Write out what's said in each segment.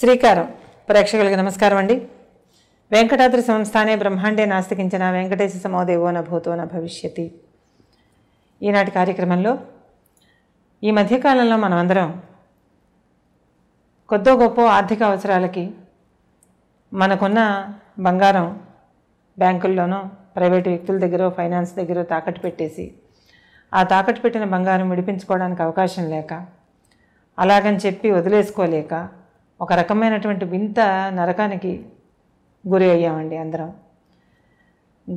శ్రీకారం ప్రేక్షకులకి నమస్కారం అండి వెంకటాద్రి సంస్థానే బ్రహ్మాండే నాస్తికించిన వెంకటేశ సమోదేవో భూతోన న భవిష్యతి ఈనాటి కార్యక్రమంలో ఈ మధ్యకాలంలో మనమందరం కొద్దో గొప్ప ఆర్థిక అవసరాలకి మనకున్న బంగారం బ్యాంకుల్లోనో ప్రైవేటు వ్యక్తుల దగ్గర ఫైనాన్స్ దగ్గర తాకట్టు పెట్టేసి ఆ తాకట్టు పెట్టిన బంగారం విడిపించుకోవడానికి అవకాశం లేక అలాగని చెప్పి వదిలేసుకోలేక ఒక రకమైనటువంటి వింత నరకానికి గురి అయ్యామండి అందరం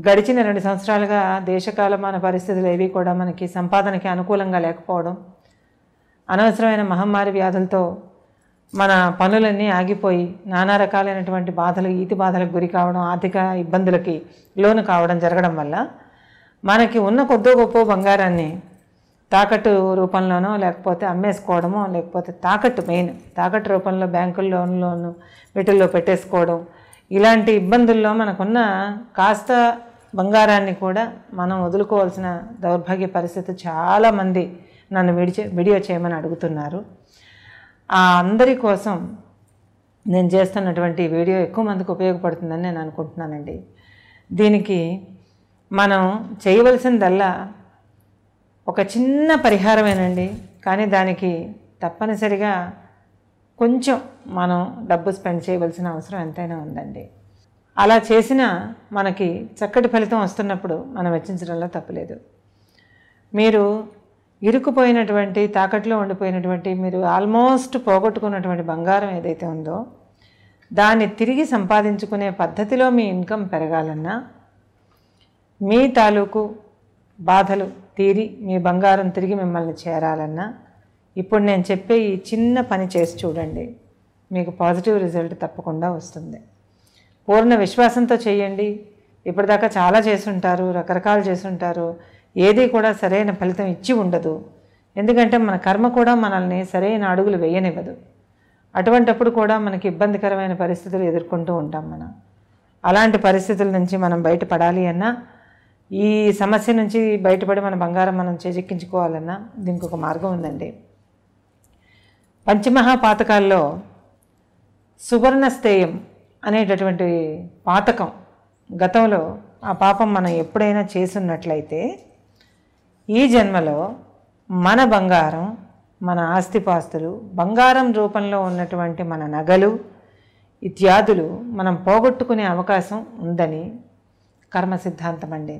గడిచిన రెండు సంవత్సరాలుగా దేశకాలమాన పరిస్థితులు ఏవి కూడా మనకి సంపాదనకి అనుకూలంగా లేకపోవడం అనవసరమైన మహమ్మారి వ్యాధులతో మన పనులన్నీ ఆగిపోయి నానా రకాలైనటువంటి బాధలు ఈతి బాధలకు గురి కావడం ఆర్థిక ఇబ్బందులకి లోను కావడం జరగడం వల్ల మనకి ఉన్న కొద్దో గొప్ప బంగారాన్ని తాకట్టు రూపంలోనో లేకపోతే అమ్మేసుకోవడమో లేకపోతే తాకట్టు మెయిన్ తాకట్టు రూపంలో బ్యాంకుల్లోనూ వీటిల్లో పెట్టేసుకోవడం ఇలాంటి ఇబ్బందుల్లో మనకున్న కాస్త బంగారాన్ని కూడా మనం వదులుకోవాల్సిన దౌర్భాగ్య పరిస్థితి చాలామంది నన్ను విడిచే వీడియో చేయమని అడుగుతున్నారు ఆ అందరి కోసం నేను చేస్తున్నటువంటి వీడియో ఎక్కువ మందికి ఉపయోగపడుతుందని నేను అనుకుంటున్నానండి దీనికి మనం చేయవలసిందల్లా ఒక చిన్న పరిహారమేనండి కానీ దానికి తప్పనిసరిగా కొంచెం మనం డబ్బు స్పెండ్ చేయవలసిన అవసరం ఎంతైనా ఉందండి అలా చేసిన మనకి చక్కటి ఫలితం వస్తున్నప్పుడు మనం వెచ్చించడంలో తప్పులేదు మీరు ఇరుకుపోయినటువంటి తాకట్లో ఉండిపోయినటువంటి మీరు ఆల్మోస్ట్ పోగొట్టుకున్నటువంటి బంగారం ఏదైతే ఉందో దాన్ని తిరిగి సంపాదించుకునే పద్ధతిలో మీ ఇన్కమ్ పెరగాలన్నా మీ తాలూకు బాధలు తీరి మీ బంగారం తిరిగి మిమ్మల్ని చేరాలన్నా ఇప్పుడు నేను చెప్పే ఈ చిన్న పని చేసి చూడండి మీకు పాజిటివ్ రిజల్ట్ తప్పకుండా వస్తుంది పూర్ణ విశ్వాసంతో చేయండి ఇప్పటిదాకా చాలా చేసుంటారు రకరకాలు చేసుంటారు ఏది కూడా సరైన ఫలితం ఇచ్చి ఉండదు ఎందుకంటే మన కర్మ కూడా మనల్ని సరైన అడుగులు వేయనివ్వదు అటువంటప్పుడు కూడా మనకి ఇబ్బందికరమైన పరిస్థితులు ఎదుర్కొంటూ ఉంటాం మనం అలాంటి పరిస్థితుల నుంచి మనం బయటపడాలి అన్నా ఈ సమస్య నుంచి బయటపడి మన బంగారం మనం చేజిక్కించుకోవాలన్నా దీనికి ఒక మార్గం ఉందండి పంచమహాపాతకాల్లో సువర్ణస్థేయం అనేటటువంటి పాతకం గతంలో ఆ పాపం మనం ఎప్పుడైనా చేసున్నట్లయితే ఈ జన్మలో మన బంగారం మన ఆస్తిపాస్తులు బంగారం రూపంలో ఉన్నటువంటి మన నగలు ఇత్యాదులు మనం పోగొట్టుకునే అవకాశం ఉందని కర్మ సిద్ధాంతం అండి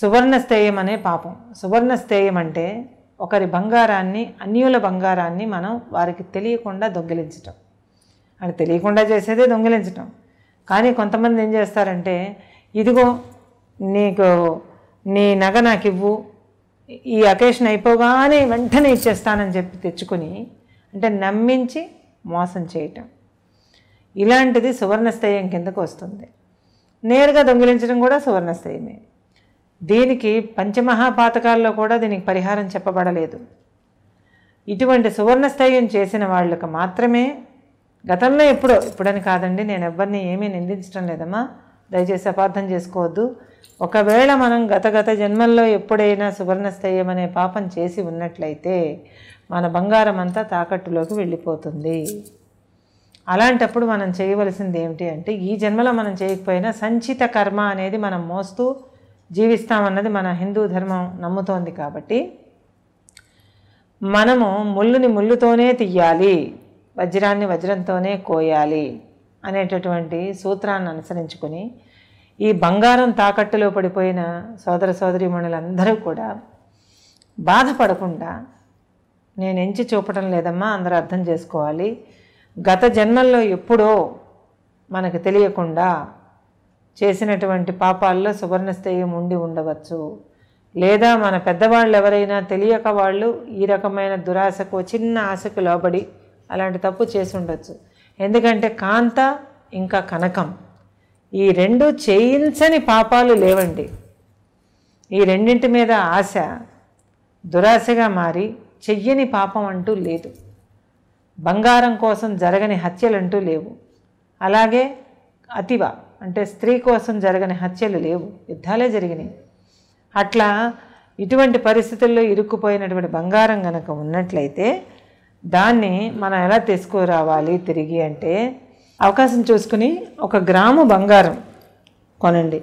సువర్ణస్థేయం అనే పాపం సువర్ణస్థేయం అంటే ఒకరి బంగారాన్ని అన్యుల బంగారాన్ని మనం వారికి తెలియకుండా దొంగిలించటం అది తెలియకుండా చేసేదే దొంగిలించటం కానీ కొంతమంది ఏం చేస్తారంటే ఇదిగో నీకు నీ నగ నాకు ఇవ్వు ఈ అకేషన్ అయిపోగానే వెంటనే ఇచ్చేస్తానని చెప్పి తెచ్చుకొని అంటే నమ్మించి మోసం చేయటం ఇలాంటిది సువర్ణస్థేయం కిందకు వస్తుంది నేరుగా దొంగిలించడం కూడా సువర్ణస్థేయమే దీనికి పంచమహాపాతకాల్లో కూడా దీనికి పరిహారం చెప్పబడలేదు ఇటువంటి సువర్ణస్థైర్యం చేసిన వాళ్ళకు మాత్రమే గతంలో ఎప్పుడో ఇప్పుడని కాదండి నేను ఎవరిని ఏమీ నిందించడం లేదమ్మా దయచేసి అపార్థం చేసుకోవద్దు ఒకవేళ మనం గత గత జన్మల్లో ఎప్పుడైనా సువర్ణస్థైర్యం అనే పాపం చేసి ఉన్నట్లయితే మన బంగారం అంతా తాకట్టులోకి వెళ్ళిపోతుంది అలాంటప్పుడు మనం చేయవలసింది ఏమిటి అంటే ఈ జన్మలో మనం చేయకపోయినా సంచిత కర్మ అనేది మనం మోస్తూ జీవిస్తామన్నది మన హిందూ ధర్మం నమ్ముతోంది కాబట్టి మనము ముళ్ళుని ముళ్ళుతోనే తీయాలి వజ్రాన్ని వజ్రంతోనే కోయాలి అనేటటువంటి సూత్రాన్ని అనుసరించుకుని ఈ బంగారం తాకట్టులో పడిపోయిన సోదర సోదరీమణులందరూ కూడా బాధపడకుండా నేను ఎంచి చూపటం లేదమ్మా అందరూ అర్థం చేసుకోవాలి గత జన్మల్లో ఎప్పుడో మనకు తెలియకుండా చేసినటువంటి పాపాల్లో సువర్ణస్థేయం ఉండి ఉండవచ్చు లేదా మన పెద్దవాళ్ళు ఎవరైనా తెలియక వాళ్ళు ఈ రకమైన దురాశకు చిన్న ఆశకు లోబడి అలాంటి తప్పు చేసి ఉండొచ్చు ఎందుకంటే కాంత ఇంకా కనకం ఈ రెండు చేయించని పాపాలు లేవండి ఈ రెండింటి మీద ఆశ దురాశగా మారి చెయ్యని పాపం అంటూ లేదు బంగారం కోసం జరగని హత్యలంటూ లేవు అలాగే అతివ అంటే స్త్రీ కోసం జరగని హత్యలు లేవు యుద్ధాలే జరిగినాయి అట్లా ఇటువంటి పరిస్థితుల్లో ఇరుక్కుపోయినటువంటి బంగారం కనుక ఉన్నట్లయితే దాన్ని మనం ఎలా తీసుకురావాలి తిరిగి అంటే అవకాశం చూసుకుని ఒక గ్రాము బంగారం కొనండి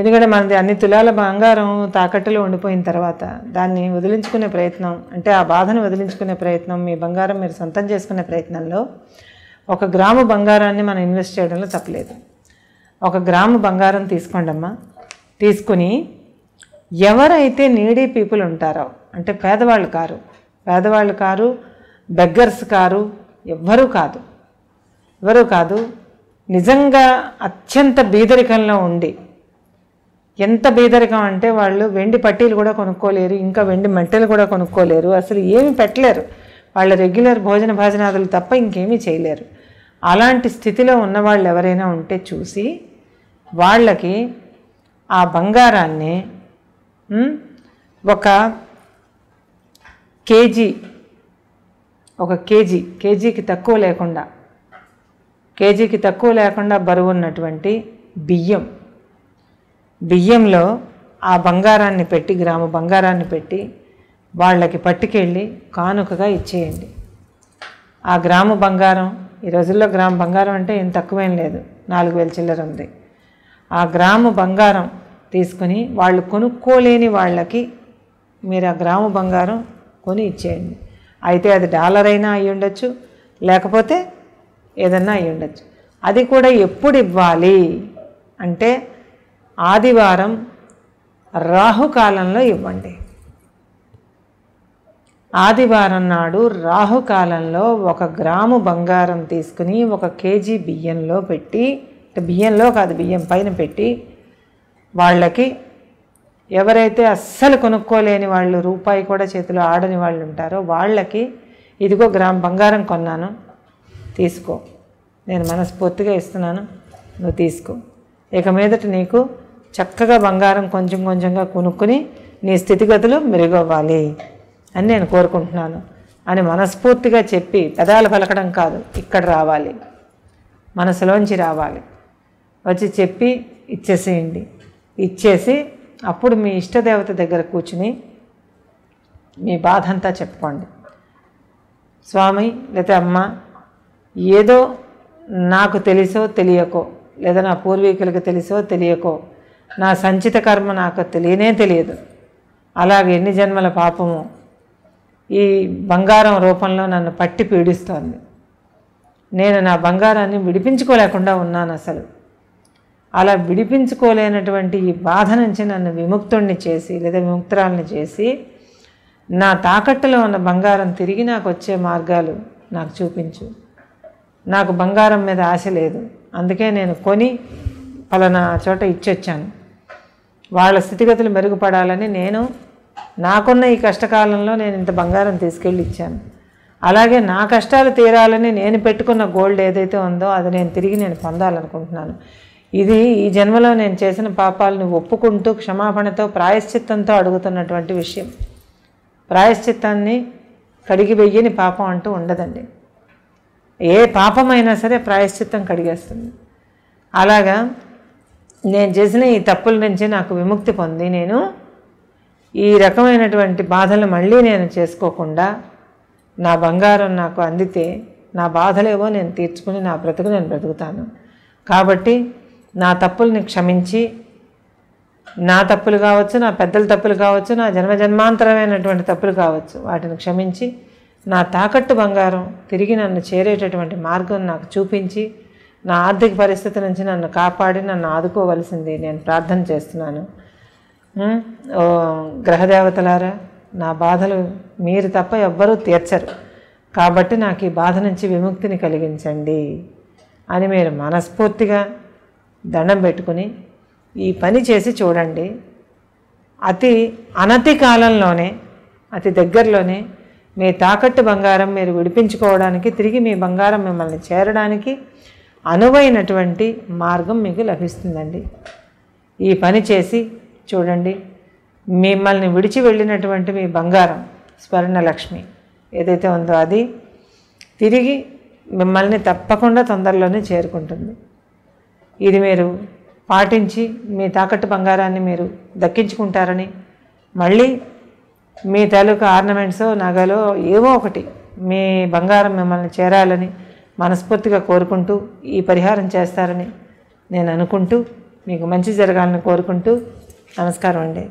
ఎందుకంటే మనది అన్ని తులాల బంగారం తాకట్టులో ఉండిపోయిన తర్వాత దాన్ని వదిలించుకునే ప్రయత్నం అంటే ఆ బాధను వదిలించుకునే ప్రయత్నం మీ బంగారం మీరు సొంతం చేసుకునే ప్రయత్నంలో ఒక గ్రాము బంగారాన్ని మనం ఇన్వెస్ట్ చేయడంలో తప్పలేదు ఒక గ్రాము బంగారం తీసుకోండమ్మా తీసుకుని ఎవరైతే నీడీ పీపుల్ ఉంటారో అంటే పేదవాళ్ళు కారు పేదవాళ్ళు కారు బెగ్గర్స్ కారు ఎవ్వరూ కాదు ఎవరూ కాదు నిజంగా అత్యంత బీదరికంలో ఉండి ఎంత బీదరికం అంటే వాళ్ళు వెండి పట్టీలు కూడా కొనుక్కోలేరు ఇంకా వెండి మెట్టలు కూడా కొనుక్కోలేరు అసలు ఏమి పెట్టలేరు వాళ్ళ రెగ్యులర్ భోజన భాజనాదులు తప్ప ఇంకేమీ చేయలేరు అలాంటి స్థితిలో ఉన్నవాళ్ళు ఎవరైనా ఉంటే చూసి వాళ్ళకి ఆ బంగారాన్ని ఒక కేజీ ఒక కేజీ కేజీకి తక్కువ లేకుండా కేజీకి తక్కువ లేకుండా బరువు ఉన్నటువంటి బియ్యం బియ్యంలో ఆ బంగారాన్ని పెట్టి గ్రాము బంగారాన్ని పెట్టి వాళ్ళకి పట్టుకెళ్ళి కానుకగా ఇచ్చేయండి ఆ గ్రాము బంగారం ఈ రోజుల్లో గ్రాము బంగారం అంటే ఏం తక్కువేం లేదు నాలుగు వేల చిల్లర ఉంది ఆ గ్రాము బంగారం తీసుకుని వాళ్ళు కొనుక్కోలేని వాళ్ళకి మీరు ఆ గ్రాము బంగారం కొని ఇచ్చేయండి అయితే అది డాలర్ అయినా అయ్యి ఉండొచ్చు లేకపోతే ఏదన్నా అయ్యి ఉండొచ్చు అది కూడా ఎప్పుడు ఇవ్వాలి అంటే ఆదివారం రాహుకాలంలో ఇవ్వండి ఆదివారం నాడు రాహుకాలంలో ఒక గ్రాము బంగారం తీసుకుని ఒక కేజీ బియ్యంలో పెట్టి బియ్యంలో కాదు బియ్యం పైన పెట్టి వాళ్ళకి ఎవరైతే అస్సలు కొనుక్కోలేని వాళ్ళు రూపాయి కూడా చేతిలో ఆడని వాళ్ళు ఉంటారో వాళ్ళకి ఇదిగో గ్రామ బంగారం కొన్నాను తీసుకో నేను మనస్ఫూర్తిగా ఇస్తున్నాను నువ్వు తీసుకో ఇక మీదట నీకు చక్కగా బంగారం కొంచెం కొంచెంగా కొనుక్కుని నీ స్థితిగతులు మెరుగవ్వాలి అని నేను కోరుకుంటున్నాను అని మనస్ఫూర్తిగా చెప్పి పెదాలు పలకడం కాదు ఇక్కడ రావాలి మనసులోంచి రావాలి వచ్చి చెప్పి ఇచ్చేసేయండి ఇచ్చేసి అప్పుడు మీ ఇష్టదేవత దగ్గర కూర్చుని మీ బాధ అంతా చెప్పుకోండి స్వామి లేదా అమ్మ ఏదో నాకు తెలుసో తెలియకో లేదా నా పూర్వీకులకు తెలుసో తెలియకో నా సంచిత కర్మ నాకు తెలియనే తెలియదు అలాగే ఎన్ని జన్మల పాపము ఈ బంగారం రూపంలో నన్ను పట్టి పీడిస్తోంది నేను నా బంగారాన్ని విడిపించుకోలేకుండా ఉన్నాను అసలు అలా విడిపించుకోలేనటువంటి ఈ బాధ నుంచి నన్ను విముక్తుణ్ణి చేసి లేదా విముక్తురాలని చేసి నా తాకట్టులో ఉన్న బంగారం తిరిగి నాకు వచ్చే మార్గాలు నాకు చూపించు నాకు బంగారం మీద ఆశ లేదు అందుకే నేను కొని పలానా చోట ఇచ్చొచ్చాను వాళ్ళ స్థితిగతులు మెరుగుపడాలని నేను నాకున్న ఈ కష్టకాలంలో నేను ఇంత బంగారం తీసుకెళ్ళి ఇచ్చాను అలాగే నా కష్టాలు తీరాలని నేను పెట్టుకున్న గోల్డ్ ఏదైతే ఉందో అది నేను తిరిగి నేను పొందాలనుకుంటున్నాను ఇది ఈ జన్మలో నేను చేసిన పాపాలను ఒప్పుకుంటూ క్షమాపణతో ప్రాయశ్చిత్తంతో అడుగుతున్నటువంటి విషయం ప్రాయశ్చిత్తాన్ని కడిగి వెయ్యని పాపం అంటూ ఉండదండి ఏ పాపమైనా సరే ప్రాయశ్చిత్తం కడిగేస్తుంది అలాగా నేను చేసిన ఈ తప్పుల నుంచి నాకు విముక్తి పొంది నేను ఈ రకమైనటువంటి బాధలు మళ్ళీ నేను చేసుకోకుండా నా బంగారం నాకు అందితే నా బాధలేవో నేను తీర్చుకుని నా బ్రతుకు నేను బ్రతుకుతాను కాబట్టి నా తప్పుల్ని క్షమించి నా తప్పులు కావచ్చు నా పెద్దల తప్పులు కావచ్చు నా జన్మ జన్మాంతరమైనటువంటి తప్పులు కావచ్చు వాటిని క్షమించి నా తాకట్టు బంగారం తిరిగి నన్ను చేరేటటువంటి మార్గం నాకు చూపించి నా ఆర్థిక పరిస్థితి నుంచి నన్ను కాపాడి నన్ను ఆదుకోవలసింది నేను ప్రార్థన చేస్తున్నాను గ్రహదేవతలారా నా బాధలు మీరు తప్ప ఎవ్వరూ తీర్చరు కాబట్టి నాకు ఈ బాధ నుంచి విముక్తిని కలిగించండి అని మీరు మనస్ఫూర్తిగా దండం పెట్టుకుని ఈ పని చేసి చూడండి అతి అనతి కాలంలోనే అతి దగ్గరలోనే మీ తాకట్టు బంగారం మీరు విడిపించుకోవడానికి తిరిగి మీ బంగారం మిమ్మల్ని చేరడానికి అనువైనటువంటి మార్గం మీకు లభిస్తుందండి ఈ పని చేసి చూడండి మిమ్మల్ని విడిచి వెళ్ళినటువంటి మీ బంగారం స్వర్ణలక్ష్మి ఏదైతే ఉందో అది తిరిగి మిమ్మల్ని తప్పకుండా తొందరలోనే చేరుకుంటుంది ఇది మీరు పాటించి మీ తాకట్టు బంగారాన్ని మీరు దక్కించుకుంటారని మళ్ళీ మీ తాలూకా ఆర్నమెంట్స్ నగలో ఏవో ఒకటి మీ బంగారం మిమ్మల్ని చేరాలని మనస్ఫూర్తిగా కోరుకుంటూ ఈ పరిహారం చేస్తారని నేను అనుకుంటూ మీకు మంచి జరగాలని కోరుకుంటూ నమస్కారం అండి